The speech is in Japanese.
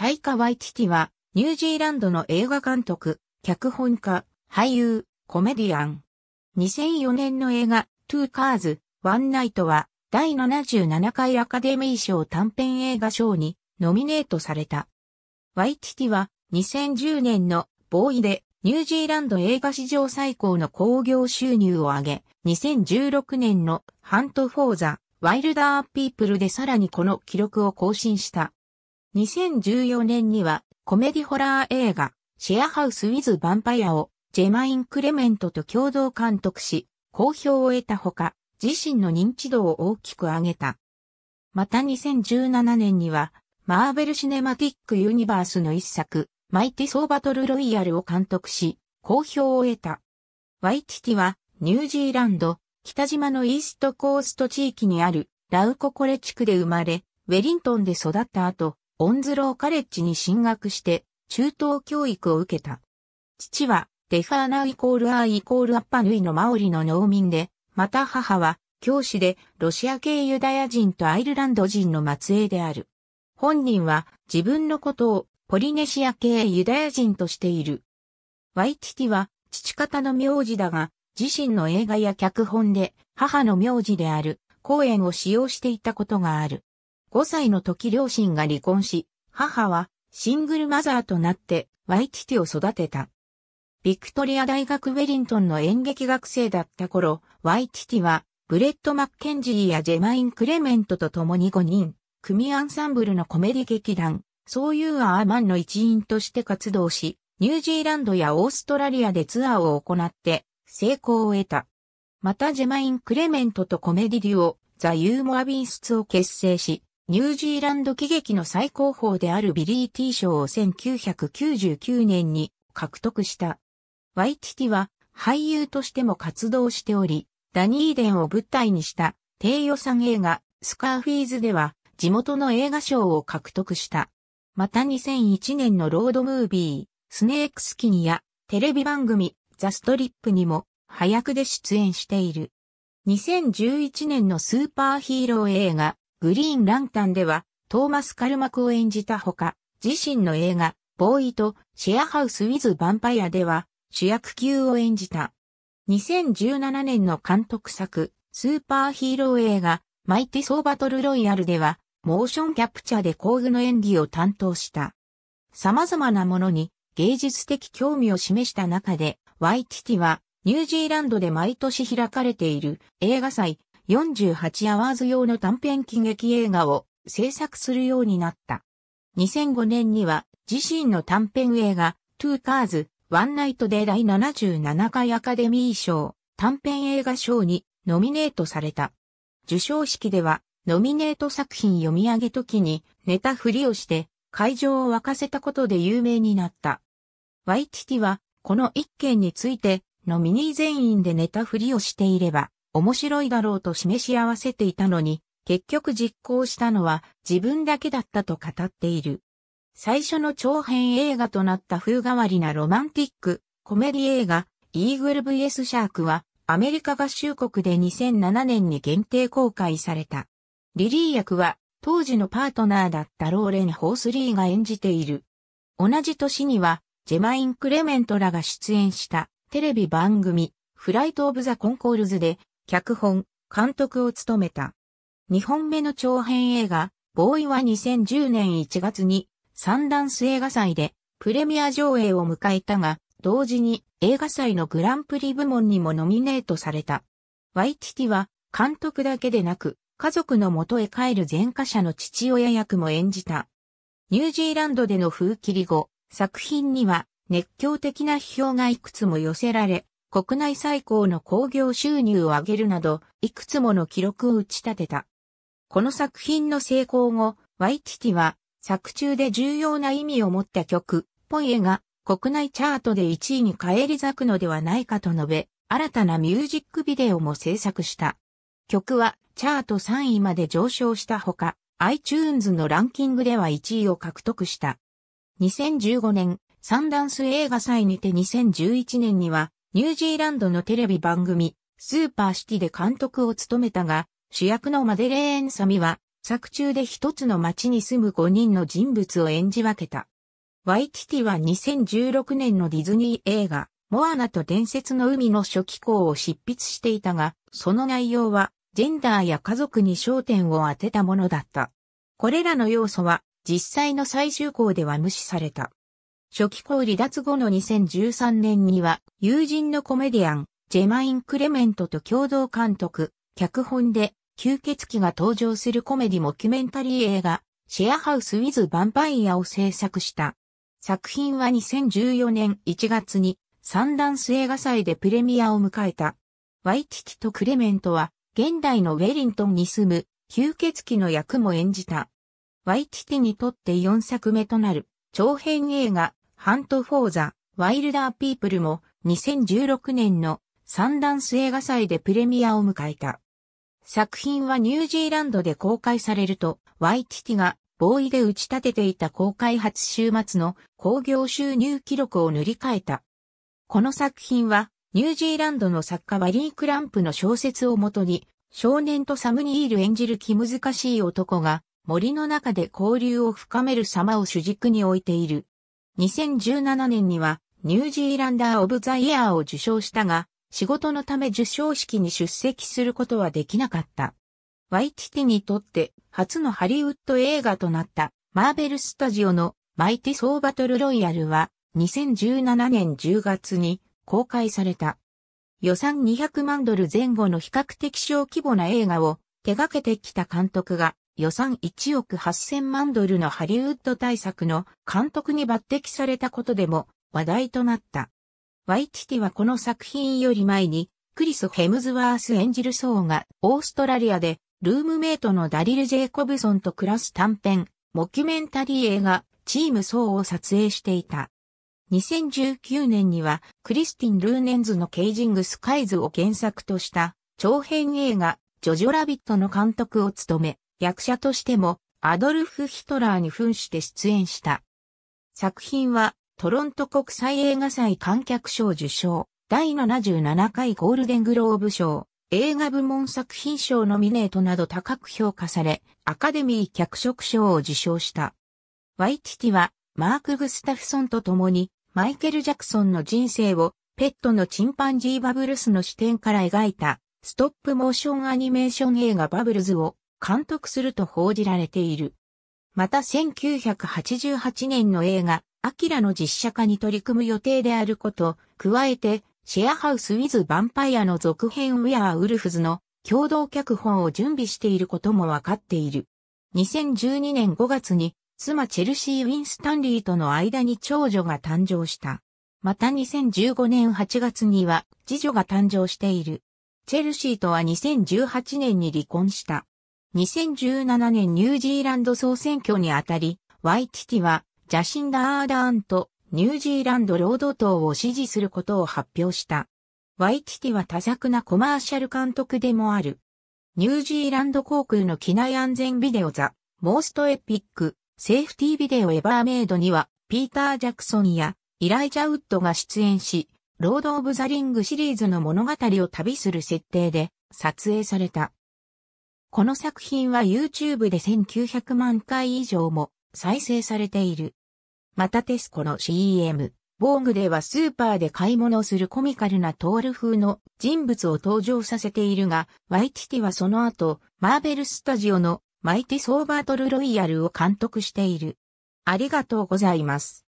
タイカ・ワイティティは、ニュージーランドの映画監督、脚本家、俳優、コメディアン。2004年の映画、トゥーカーズ、ワンナイトは、第77回アカデミー賞短編映画賞にノミネートされた。ワイティティは、2010年のボーイで、ニュージーランド映画史上最高の興行収入を上げ、2016年のハント・フォーザ・ワイルダー・ピープルでさらにこの記録を更新した。2014年にはコメディホラー映画シェアハウス・ウィズ・ヴァンパイアをジェマイン・クレメントと共同監督し、好評を得たほか、自身の認知度を大きく上げた。また2017年には、マーベル・シネマティック・ユニバースの一作、マイティ・ソーバトル・ロイヤルを監督し、好評を得た。ワイティティは、ニュージーランド、北島のイーストコースト地域にある、ラウココレ地区で生まれ、ウェリントンで育った後、オンズローカレッジに進学して、中等教育を受けた。父は、デファーナイコールアイコールアッパヌイのマオリの農民で、また母は、教師で、ロシア系ユダヤ人とアイルランド人の末裔である。本人は、自分のことを、ポリネシア系ユダヤ人としている。ワイティティは、父方の名字だが、自身の映画や脚本で、母の名字である、公演を使用していたことがある。5歳の時両親が離婚し、母はシングルマザーとなってワイティティを育てた。ビクトリア大学ウェリントンの演劇学生だった頃、ワイティティはブレッド・マッケンジーやジェマイン・クレメントと共に5人、組アンサンブルのコメディ劇団、そういうアーマンの一員として活動し、ニュージーランドやオーストラリアでツアーを行って成功を得た。またジェマイン・クレメントとコメディデュオ、ザ・ユーモア・ビンスツを結成し、ニュージーランド喜劇の最高峰であるビリー・ティー賞を1999年に獲得した。ワイティティは俳優としても活動しており、ダニーデンを舞台にした低予算映画スカーフィーズでは地元の映画賞を獲得した。また2001年のロードムービー、スネークスキニやテレビ番組ザ・ストリップにも早くで出演している。2011年のスーパーヒーロー映画グリーンランタンでは、トーマス・カルマクを演じたほか、自身の映画、ボーイとシェアハウス・ウィズ・ヴァンパイアでは、主役級を演じた。2017年の監督作、スーパーヒーロー映画、マイティ・ソーバトル・ロイヤルでは、モーションキャプチャーで工具の演技を担当した。様々なものに芸術的興味を示した中で、ワイティティはニュージーランドで毎年開かれている映画祭48アワーズ用の短編喜劇映画を制作するようになった。2005年には自身の短編映画、トゥーカーズ、ワンナイトで第77回アカデミー賞、短編映画賞にノミネートされた。受賞式では、ノミネート作品読み上げ時に寝たふりをして会場を沸かせたことで有名になった。ワイティティは、この一件について、ノミニー全員で寝たふりをしていれば、面白いだろうと示し合わせていたのに、結局実行したのは自分だけだったと語っている。最初の長編映画となった風変わりなロマンティック、コメディ映画、イーグル VS シャークは、アメリカ合衆国で2007年に限定公開された。リリー役は、当時のパートナーだったローレン・ホースリーが演じている。同じ年には、ジェマイン・クレメントらが出演したテレビ番組、フライト・オブ・ザ・コンコールズで脚本、監督を務めた。2本目の長編映画、ボーイは2010年1月にサンダンス映画祭でプレミア上映を迎えたが、同時に映画祭のグランプリ部門にもノミネートされた。ワイティティは監督だけでなく、家族の元へ帰る前科者の父親役も演じた。ニュージーランドでの風切り後、作品には熱狂的な批評がいくつも寄せられ、国内最高の興行収入を上げるなど、いくつもの記録を打ち立てた。この作品の成功後、ワイティティは作中で重要な意味を持った曲、ポイエが国内チャートで1位に返り咲くのではないかと述べ、新たなミュージックビデオも制作した。曲はチャート3位まで上昇したほか、iTunes のランキングでは1位を獲得した。2015年、サンダンス映画祭にて2011年には、ニュージーランドのテレビ番組、スーパーシティで監督を務めたが、主役のマデレーン・サミは、作中で一つの街に住む5人の人物を演じ分けた。ワイティティは2016年のディズニー映画、モアナと伝説の海の初期校を執筆していたが、その内容は、ジェンダーや家族に焦点を当てたものだった。これらの要素は、実際の最終校では無視された。初期校離脱後の2013年には、友人のコメディアン、ジェマイン・クレメントと共同監督、脚本で、吸血鬼が登場するコメディモキュメンタリー映画、シェアハウス・ウィズ・ヴァンパイアを制作した。作品は2014年1月に、サンダンス映画祭でプレミアを迎えた。ワイティティとクレメントは、現代のウェリントンに住む、吸血鬼の役も演じた。ワイティティにとって4作目となる、長編映画、ハント・フォー・ザ・ワイルダー・ピープルも2016年のサンダンス映画祭でプレミアを迎えた。作品はニュージーランドで公開されると、ワイティティがボーイで打ち立てていた公開初週末の興行収入記録を塗り替えた。この作品は、ニュージーランドの作家バリー・クランプの小説をもとに、少年とサムニール演じる気難しい男が森の中で交流を深める様を主軸に置いている2017年にはニュージーランダー・オブ・ザ・イヤーを受賞したが、仕事のため受賞式に出席することはできなかった。ワイティティにとって初のハリウッド映画となったマーベルスタジオのマイティ・ソーバトル・ロイヤルは2017年10月に公開された。予算200万ドル前後の比較的小規模な映画を手掛けてきた監督が予算1億8000万ドルのハリウッド大作の監督に抜擢されたことでも話題となった。ワイティティはこの作品より前に、クリス・ヘムズワース演じる層がオーストラリアでルームメイトのダリル・ジェイコブソンと暮らす短編、モキュメンタリー映画、チーム層を撮影していた。2019年には、クリスティン・ルーネンズのケイジング・スカイズを原作とした、長編映画、ジョジョラビットの監督を務め、役者としてもアドルフ・ヒトラーに扮して出演した。作品はトロント国際映画祭観客賞受賞、第77回ゴールデングローブ賞、映画部門作品賞ノミネートなど高く評価され、アカデミー脚色賞を受賞した。ワイティティはマーク・グスタフソンと共にマイケル・ジャクソンの人生をペットのチンパンジーバブルスの視点から描いたストップモーションアニメーション映画バブルズを監督すると報じられている。また1988年の映画、アキラの実写化に取り組む予定であること、加えて、シェアハウス・ウィズ・ヴァンパイアの続編ウェア・ウルフズの共同脚本を準備していることもわかっている。2012年5月に、妻チェルシー・ウィンスタンリーとの間に長女が誕生した。また2015年8月には、次女が誕生している。チェルシーとは2018年に離婚した。2017年ニュージーランド総選挙にあたり、ワイティティは、ジャシンダー・アーダーンとニュージーランド労働党を支持することを発表した。ワイティティは多作なコマーシャル監督でもある。ニュージーランド航空の機内安全ビデオザ、モーストエピック、セーフティービデオエバーメイドには、ピーター・ジャクソンやイライジャ・ウッドが出演し、ロード・オブ・ザ・リングシリーズの物語を旅する設定で撮影された。この作品は YouTube で1900万回以上も再生されている。またテスコの CM、防具ではスーパーで買い物するコミカルなトール風の人物を登場させているが、ワイティティはその後、マーベルスタジオのマイティソーバートルロイヤルを監督している。ありがとうございます。